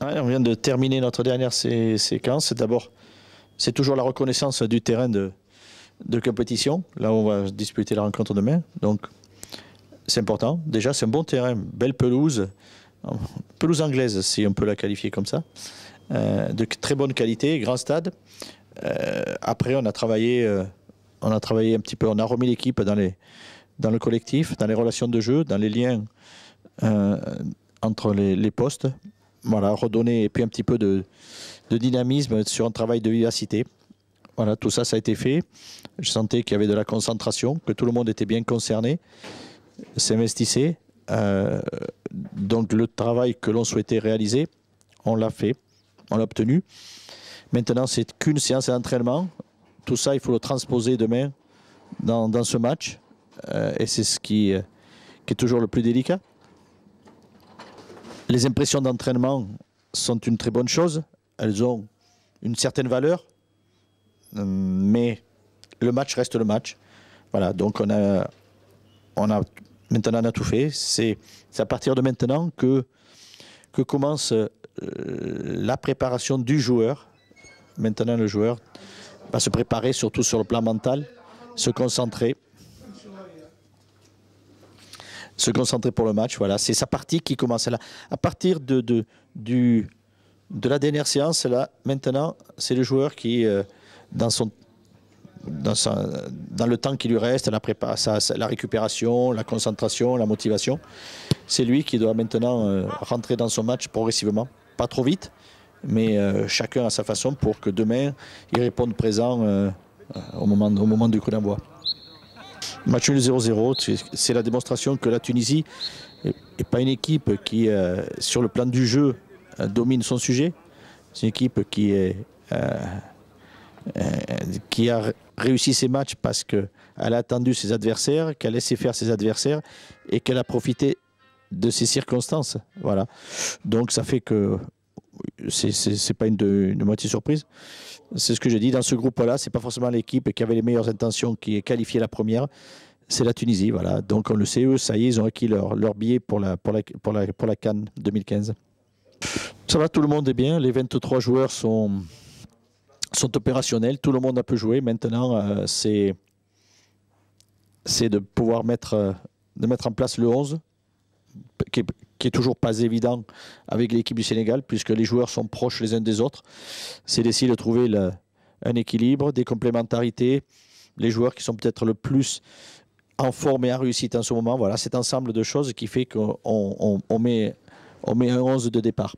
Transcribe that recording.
on vient de terminer notre dernière séquence. D'abord, c'est toujours la reconnaissance du terrain de, compétition, là où on va disputer la rencontre demain. Donc, c'est important. Déjà, c'est un bon terrain, belle pelouse, euh, pelouse anglaise, si on peut la qualifier comme ça, euh, de très bonne qualité, grand stade. Euh, après, on a travaillé, on a travaillé un petit peu, on a remis l'équipe dans le collectif, dans les relations de jeu, dans les liens entre les postes. Voilà, redonner et puis un petit peu de, dynamisme sur un travail de vivacité. Voilà, tout ça, ça a été fait. Je sentais qu'il y avait de la concentration, que tout le monde était bien concerné, s'investissait. Euh, donc le travail que l'on souhaitait réaliser, on l'a fait, on l'a obtenu. Maintenant, c'est qu'une séance d'entraînement. Tout ça, il faut le transposer demain dans, ce match. Euh, et c'est ce euh, qui est toujours le plus délicat. Les impressions d'entraînement sont une très bonne chose. Elles ont une certaine valeur. Euh, mais le match reste le match. Voilà, donc on a, on a maintenant on a tout fait. C'est à partir de maintenant que, que commence euh, la préparation du joueur. Maintenant, le joueur va se préparer surtout sur le plan mental, se concentrer se concentrer pour le match. Voilà, c'est sa partie qui commence là. À partir de, du, de la dernière séance, là, maintenant, c'est le joueur qui, euh, dans son dans, dans, le temps qui lui reste, la, prépa, la récupération, la concentration, la motivation, c'est lui qui doit maintenant euh, rentrer dans son match progressivement, pas trop vite, mais euh, chacun à sa façon pour que demain, il réponde présent au, moment, au moment du coup d'envoi. Match 0-0, c'est la démonstration que la Tunisie n'est pas une équipe qui, euh, sur le plan du jeu, euh, domine son sujet. C'est une équipe qui, euh, a réussi ses matchs parce qu'elle a attendu ses adversaires, qu'elle a laissé faire ses adversaires et qu'elle a profité de ces circonstances. Voilà. Donc ça fait que c'est pas une moitié surprise. C'est ce que j'ai dit, Dans ce groupe-là, c'est pas forcément l'équipe qui avait les meilleures intentions qui est qualifiée la première. C'est la Tunisie, voilà. Donc on le sait, eux, ça y est, ils ont acquis leur, leur billet pour la, pour, la, pour, la, pour Cannes 2015. Ça va, tout le monde est bien. Les 23 joueurs sont, sont opérationnels. Tout le monde a pu jouer. Maintenant, euh, c'est c'est de pouvoir mettre, euh, de mettre en place le 11 qui est, toujours pas évident avec l'équipe du Sénégal, puisque les joueurs sont proches les uns des autres. C'est d'essayer de trouver un équilibre, des complémentarités. Les joueurs qui sont peut-être le plus en forme et en réussite en ce moment, voilà cet ensemble de choses qui fait qu'on on, met, on met un 11 de départ.